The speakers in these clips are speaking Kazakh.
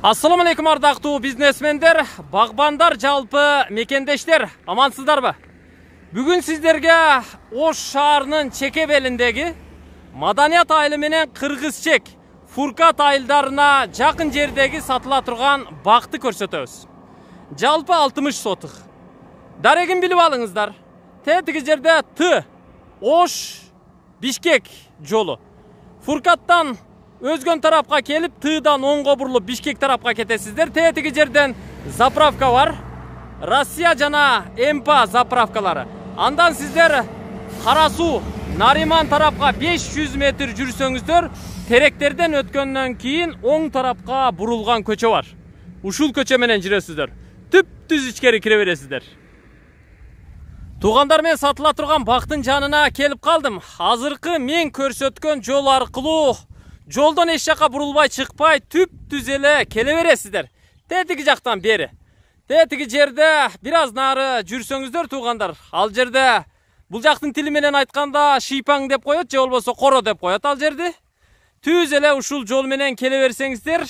Ассаламу алейкум ардақтуу бизнесмендер, бағбандар жалпы мекендештер, ба? Бүгін сіздерге Ош шаарынын чеке беліндегі маданият айылы менен кыргызчек Фуркат айылдарына жақын жердегі сатыла тұрған бақты көрсөтөбүз. Жалпы 60 сотық. Дарегин билип алыңыздар. Тетиги жерде Т, Ош, Бишкек жолу. Фуркаттан өзгөн тарапка келип тыйдан оңго бурулуп бишкек тарапқа кетесіздер. тээтиги жерден заправка бар россия жана эмпа заправкалары андан сиздер кара нариман тарапқа 500 метр жүрсөңүздөр теректерден өткөндөн кейін оң тарапқа бурулган көчө бар ушул көчө менен жүрөсүздөр түп түз ичкери кире бересиздер туугандар мен сатыла турган бактын жанына келип калдым азыркы мен көрсөткөн жол аркылуу жолдон эч жака бурулбай чыкпай түп түз эле келе бересиздер тетиги жактан бери тетиги жерде бир аз нары жүрсөңүздөр туугандар ал жерде бул жактын тили менен айтканда шийпаң деп коет же болбосо коро деп коет ал жерди түз эле ушул жол менен келе берсеңиздер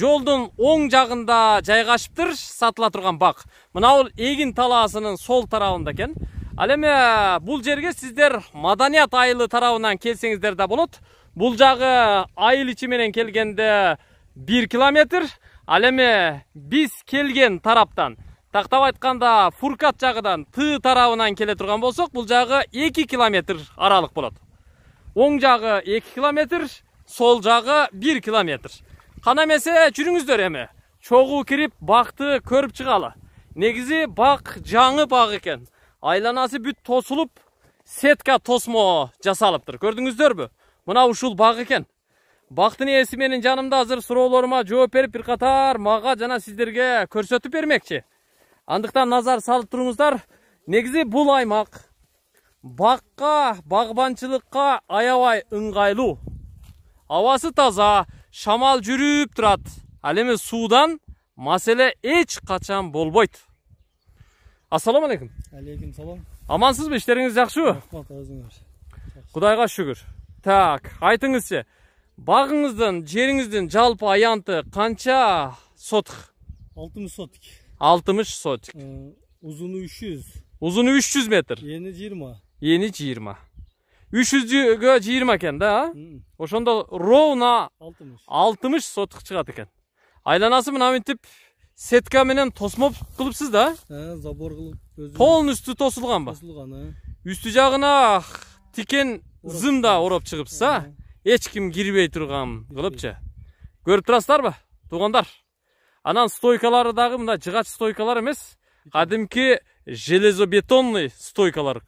жолдун оң жагында жайгашыптыр сатыла турган бак мына бул эгин талаасынын сол тарабында экен ал эми бул жерге сиздер маданият айылы тарабынан келсеңиздер да болот бұл жағы айыл ичи менен келгенде 1 километр ал эми биз келген тараптан тактап айтканда фуркат жағыдан т тарабынан келе турган болсок бул жагы 2 километр аралық болады. оң жағы 2 километр сол жағы 1 километр кана эмесе жүрүңүздөр эми чогуу кирип бакты көрүп чыгалы негизи бак жаңы бак экен айланасы бүт тосулуп сетка тосмо жасалыптыр көрдүңүздөрбү мынау ушул бак экен бактын ээси менин жанымда азыр суроолорума жооп берип бир катар мага жана сиздерге көрсөтүп бермекчи андыктан назар салып туруңуздар негизи бул аймак бакка багбанчылыкка аябай ыңгайлуу абасы таза шамал жүрүп турат ал эми суудан маселе эч качан болбойт ассалому алейкум алейкум салам амансызбы иштериңиз жакшыбы рахмат өзүңөр кудайга шүгүр Так, айтыңызшы, бағыңыздың, жеріңіздің жалпы аянты қанша сотық? 60 сотық. 60 сотық. Узыны 300. Узыны 300 метр? Ені 20. Ені 20. 300-ге 20 екен, да? Ошында ровна 60 сотық шығады екен. Айланасы мұн аметтіп, сетка менен тосмоп қылыпсіз, да? Ә, забор қылып. Толын үсті тосылған ба? Тосылған, а? Ә. Үсті жағына тикен зымда ороп чығыпса эч ким тұрған турган кылыпчы көрүп турасыздарбы туугандар анан стойкалары дагы мына жыгач стойкалар эмес кадимки железобетонный стойкалар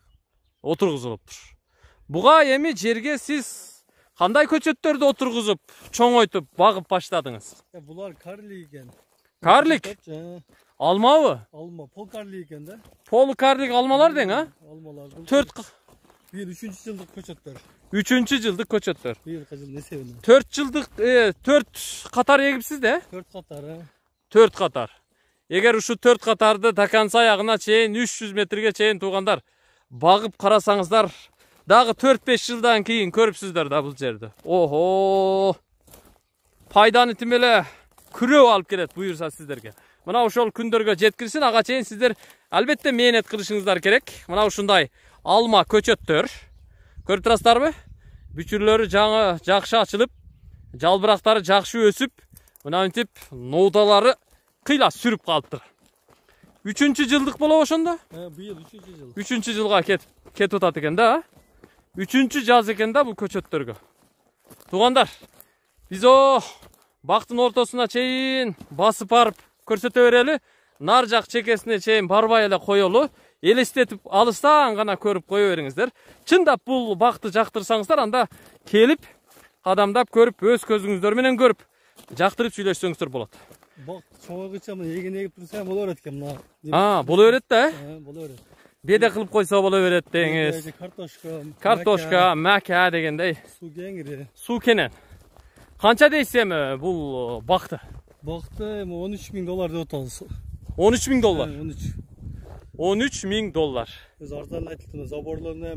отургузулуптур буга эми жерге сіз қандай көчөттөрдү отургузуп чоңойтуп багып баштадыңыз булар карлик экен карлик алмабы алма пол карлик экен да пол карлик алмалар дең а алмалар төрт биыл үчүнчү жылдык көчөттөр үчүнчү жылдык көчөттөр быйылкы жылдын эсебинен төрт жылдык төрт катар эгипсиз да э төрт катар төрт катар эгер ушул төрт катарды до конца аягына чейин үч жүз метрге чейин туугандар багып карасаңыздар дагы төрт беш жылдан кийин көрүпсүздөр да бул жерди ого пайданы тим эле күрөө алып келет буюрса сиздерге мына ошол күндөргө жеткирсин ага чейин сиздер албетте мээнет кылышыңыздар керек мына ушундай алма көчөттөр көрүп турасыздарбы бүчүрлөрү жаңы жакшы ачылып жалбырактары жакшы өсүп мына мынтип нооталары кыйла сүрүп калыптыр үчүнчү жылдык болобу ошондо э, быйыл үчүнчү жыл үчүнчү жылга кетип кетип атат экен да үчүнчү жаз экен да бул көчөттөргө туугандар биз о бактын ортосуна чейин басып барып көрсөтө берели нар жак чекесине чейин барбай эле коелу елестетіп алыстан ғана көріп қоя беріңіздер шындап бұл бақты жақтырсаңыздар анда келіп қадамдап көріп өз көзіңіздерменен көріп жақтырып сөйлессеңіздер болады бақ мына егін егіп тұрсам бола береді екен мына а бола береді да ә, бола береді беде қылып қойса бола береді деңіз картошка картошка мәка дегендей су кеңірі су кенен қанша дейсіз емі ә, бұл бақты бақты он үч миң доллар деп атабыз он үч миң доллар он үч 13 миң доллар арзан артынан айтылды заборларына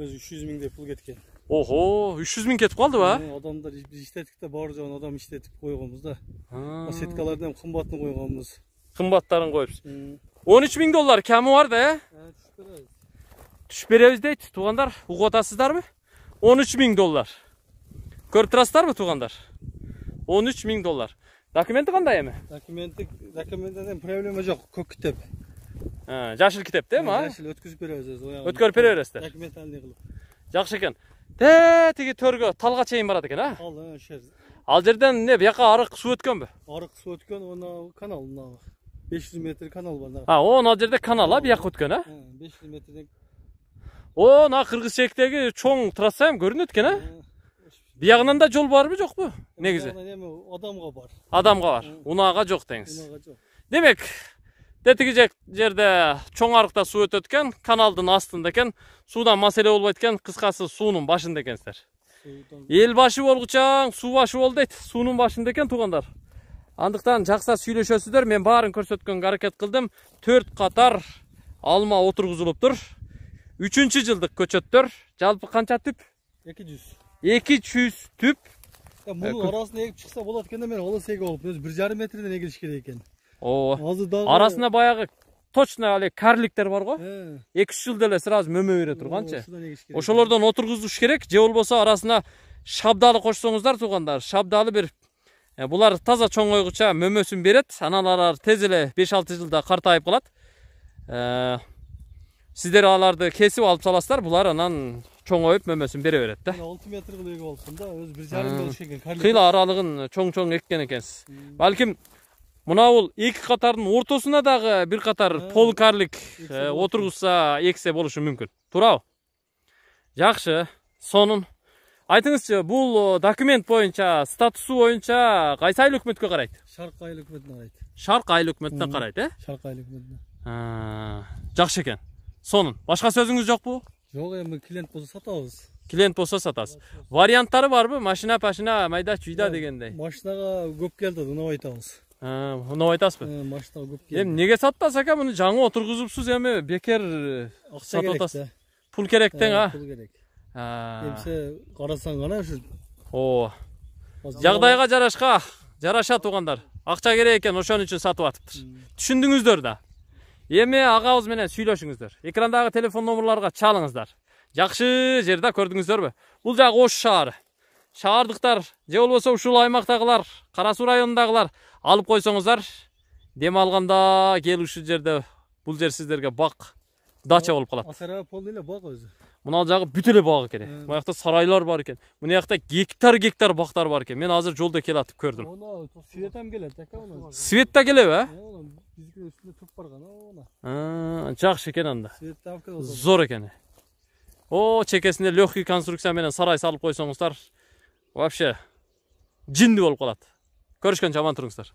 өзі үш жүз миңдей пул кеткен охо үч жүз миң кетип калды ба адамдар биз иштетик да баары жагын адам иштетип койгонбуз да сеткаларды эми кымбатын койгонбуз кымбаттарын коюпсуз он үч миң доллар ками бар да э түшүп беребиз түшүп беребиз дейт туугандар угуп атасыздарбы он үч миң доллар көрүп турасыздарбы туугандар он үч миң доллар документи кандай эми документи документте проблема жок көк китеп жашыл китеп дейм а жашыл өткізіп бере бересіз баягы өткөрүп бере бересиздер документальный кылып жакшы экен те тиги төргө талга чейин барат экен а ал ал жерден эмне бияка арык суу өткөнбү арык суу өткөн мына канал мына беш жүз метр канал бар а о ал жерде канал а бияка өткөн а беш жүз метрден о мына кыргыз чегиндеги чоң трасса эми көрүнөт экен а биягынан да жол барбы жокпу негизи эми адамга бар адамга бар унаага жок деңиз унаага жок демек тетиги жерде чоң арыкта суу өтөт экен каналдын астында экен суудан маселе болбойт экен кыскасы суунун башында экенсиздер эл башы болгучаң суу башы бол дейт суунун башында экен туугандар андыктан жакса сүйлөшөсүздөр мен баарын көрсөткөнгө аракет кылдым төрт катар алма отургузулуптур үчүнчү жылдык көчөттөр жалпы канча түп эки жүз эки жүз түп ә, мунун ә, арасына эгип чыкса болот экен да мен эгип болуп өзү бир жарым метрден эгилиш керек экен арасында баягы точно ал карликтер бар го эки үч жылда эле сразу мөмө бере турганчы ошолордон отургузуш керек же болбосо арасына шабдалы кошсоңуздар туугандар шабдалы бир булар таза чоңойгуча мөмөсүн берет анан алар тез эле беш алты жылда картайып калат сиздер аларды кесип алып саласыздар булар анан чоңоюп мөмөсүн бере берет да алты метр кылып эгип алыпсың да өзү бир жарым жыл экен кыйла аралыгын чоң чоң эккен экенсиз балким мына ол екі қатардың ортасына дағы бір қатар ә, полукарлик ә, отырғызса ексе болушы мүмкін туурабы жақсы сонун айтыңызшы бұл документ бойынша статусу бойынша қайсы айлы үкіметке қарайды шарқ айлы үкіметіне қарайды шарқ айлы үкіметіне қарайды иә шарқ айлы үкіметіне ә, жақсы екен сонун башқа сөзіңіз жоқ па жоқ эми клиент болса сатабыз клиент болса сатасыз варианттары барбы машина пашина майда чүйда дегендей машинаға көп келді деп айтабыз ұнап айтасызбы э, машина көп келді эми неге саттыңыз ака муну жаңы отургузупсуз эми бекер э, акча сатып атасыз пул керек тең э, а пул керек эмесе ә. карасаң гана ушу ооба жагдайга жарашка жараша туугандар акча керек экен ошон үчүн сатып атыптыр түшүндүңүздөр да эми агабыз менен сүйлөшүңүздөр экрандагы телефон номерларга чалыңыздар жакшы жерде көрдүңүздөрбү бул жагы ош шаары шаардыктар же болбосо ушул аймактагылар кара суу районундагылар алып койсоңуздар дем алганда келип жерде бул жер сиздерге бак дача болуп калат асара полный эле бак өзү мына жагы бүт эле бак экен мына жакта сарайлар бар экен мына жакта гектар гектар бактар бар экен мен азыр жолдо келатып көрдүм свет ам келет свет да келеби э биздикинин үстүндө жакшы экен анда зор экен о чекесинде легкий конструкция менен сарай салып койсоңуздар вообще жинди болуп калат көрүшкөнчө аман туруңуздар